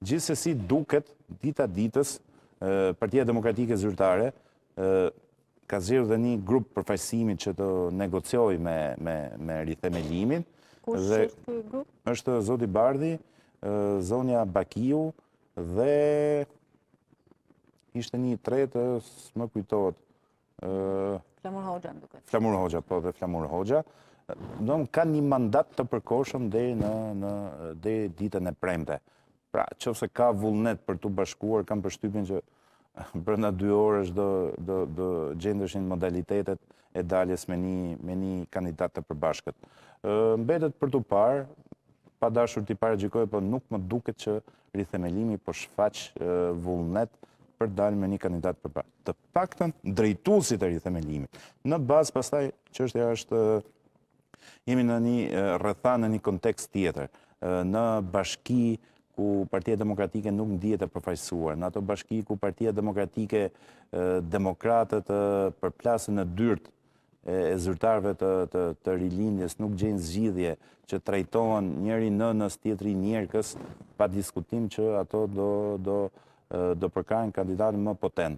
gjithsesi duket dita ditës Partia Demokratike Zyrtare ka zirë dhe një grupë përfajsimit që të negocioj me, me, me rithemelimin. Kusë është të grupë? është Zoti Bardhi, Zonja Bakiu dhe ishte një tretë, së më kujtojtë, Flamur Hoxha, në duke. Flamur Hoxha, po dhe Flamur Hoxha. Në ka një mandat të përkoshëm në, në dhe ditën e premte. Pra, që fëse ka vullnet për të bashkuar, kam përshtypin që brënda dy orë do, do, do gjendëshin modalitetet e daljes me një, me një kandidat të përbashkët. Mbetet për të parë, pa dashur t'i parë gjykojë, po nuk më duket që rithemelimi po shfaq vullnet për dalë me një kandidat për parë. Të paktën drejtusit e rithemelimit. Në bazë pastaj që është e ashtë, jemi në një rëtha në një kontekst tjetër. Në bashki, ku partijet demokratike nuk në dhjetë e përfajsuar, në ato bashki ku partijet demokratike demokratët përplasën në dyrt e zyrtarve të rilindjes, nuk gjenë zgjidhje që trajtohen njeri në nësë tjetëri njerëkës pa diskutim që ato do përkajnë kandidatën më potent.